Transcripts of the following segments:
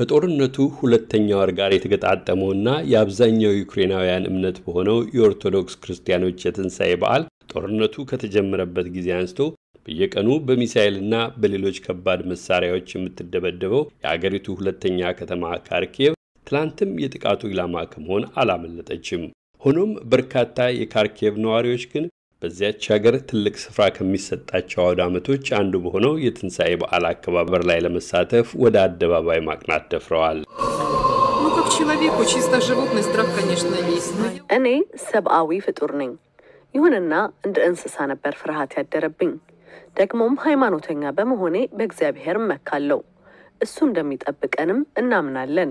ከጦርነቱ ሁለተኛ ወር ጋር የተገጣጠመውና የአብዛኛው ዩክሬናውያን እምነት በሆነው የኦርቶዶክስ ክርስቲያኖች የትንሣኤ በዓል ጦርነቱ ከተጀመረበት ጊዜ አንስቶ በየቀኑ በሚሳይልና በሌሎች ከባድ መሳሪያዎች የምትደበደበው የአገሪቱ ሁለተኛ ከተማ ካርኬቭ ትላንትም የጥቃቱ ኢላማ ከመሆን አላመለጠችም። ሆኖም በርካታ የካርኬቭ ነዋሪዎች ግን በዚያች ሀገር ትልቅ ስፍራ ከሚሰጣቸው አውድ ዓመቶች አንዱ በሆነው የትንሣኤ በዓል አከባበር ላይ ለመሳተፍ ወደ አደባባይ ማቅናት ደፍረዋል። እኔ ሰብአዊ ፍጡር ነኝ። ይሁንና እንደ እንስሳ ነበር ፍርሃት ያደረብኝ። ደግሞም ሃይማኖተኛ በመሆኔ በእግዚአብሔር እመካለሁ። እሱ እንደሚጠብቀንም እናምናለን።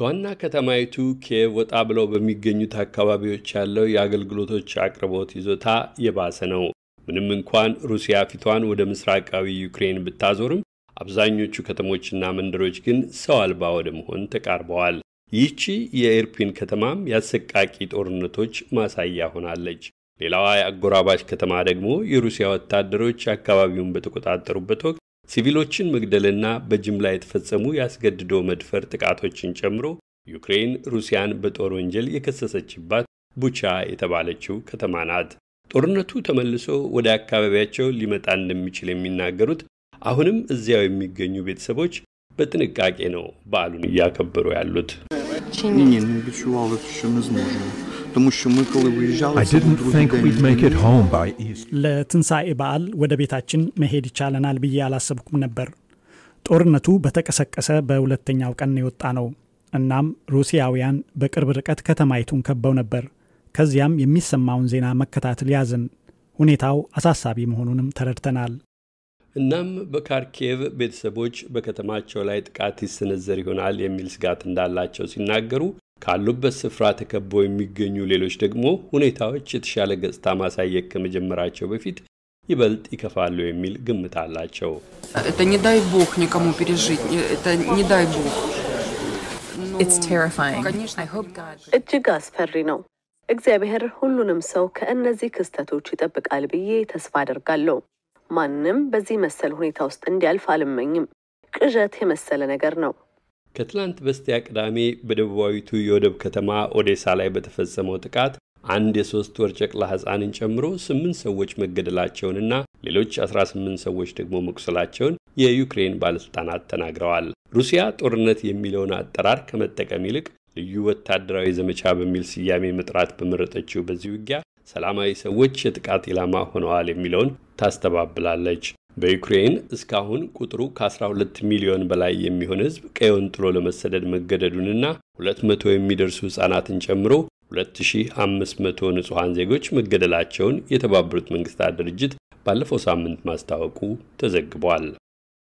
ከዋና ከተማይቱ ኪየቭ ወጣ ብለው በሚገኙት አካባቢዎች ያለው የአገልግሎቶች አቅርቦት ይዞታ የባሰ ነው። ምንም እንኳን ሩሲያ ፊቷን ወደ ምስራቃዊ ዩክሬን ብታዞርም አብዛኞቹ ከተሞችና መንደሮች ግን ሰው አልባ ወደ መሆን ተቃርበዋል። ይህቺ የኤርፒን ከተማም የአሰቃቂ ጦርነቶች ማሳያ ሆናለች። ሌላዋ የአጎራባች ከተማ ደግሞ የሩሲያ ወታደሮች አካባቢውን በተቆጣጠሩበት ወቅት ሲቪሎችን መግደልና በጅምላ የተፈጸሙ ያስገድዶ መድፈር ጥቃቶችን ጨምሮ ዩክሬን ሩሲያን በጦር ወንጀል የከሰሰችባት ቡቻ የተባለችው ከተማ ናት። ጦርነቱ ተመልሶ ወደ አካባቢያቸው ሊመጣ እንደሚችል የሚናገሩት አሁንም እዚያው የሚገኙ ቤተሰቦች በጥንቃቄ ነው በዓሉን እያከበሩ ያሉት። тому що ми коли виїжджали, ለትንሣኤ በዓል ወደ ቤታችን መሄድ ይቻለናል ብዬ አላሰብኩም ነበር። ጦርነቱ በተቀሰቀሰ በሁለተኛው ቀን የወጣ ነው። እናም ሩሲያውያን በቅርብ ርቀት ከተማይቱን ከበው ነበር። ከዚያም የሚሰማውን ዜና መከታተል ያዝን። ሁኔታው አሳሳቢ መሆኑንም ተረድተናል። እናም በካርኬቭ ቤተሰቦች በከተማቸው ላይ ጥቃት ይሰነዘር ይሆናል የሚል ስጋት እንዳላቸው ሲናገሩ ካሉበት ስፍራ ተከበው የሚገኙ ሌሎች ደግሞ ሁኔታዎች የተሻለ ገጽታ ማሳየት ከመጀመራቸው በፊት ይበልጥ ይከፋሉ የሚል ግምት አላቸው። э, እጅግ አስፈሪ ነው። እግዚአብሔር ሁሉንም ሰው ከእነዚህ ክስተቶች ይጠብቃል ብዬ ተስፋ አደርጋለሁ። ማንም በዚህ መሰል ሁኔታ ውስጥ እንዲያልፍ አልመኝም። ቅዠት የመሰለ ነገር ነው። ከትላንት በስቲያ ቅዳሜ በደቡባዊቱ የወደብ ከተማ ኦዴሳ ላይ በተፈጸመው ጥቃት አንድ የሶስት ወር ጨቅላ ሕፃንን ጨምሮ ስምንት ሰዎች መገደላቸውንና ሌሎች 18 ሰዎች ደግሞ መቁሰላቸውን የዩክሬን ባለሥልጣናት ተናግረዋል። ሩሲያ ጦርነት የሚለውን አጠራር ከመጠቀም ይልቅ ልዩ ወታደራዊ ዘመቻ በሚል ስያሜ መጥራት በመረጠችው በዚህ ውጊያ ሰላማዊ ሰዎች የጥቃት ኢላማ ሆነዋል የሚለውን ታስተባብላለች። በዩክሬን እስካሁን ቁጥሩ ከ12 ሚሊዮን በላይ የሚሆን ህዝብ ቀየውን ጥሎ ለመሰደድ መገደዱንና 200 የሚደርሱ ሕፃናትን ጨምሮ 2500 ንጹሐን ዜጎች መገደላቸውን የተባበሩት መንግስታት ድርጅት ባለፈው ሳምንት ማስታወቁ ተዘግቧል።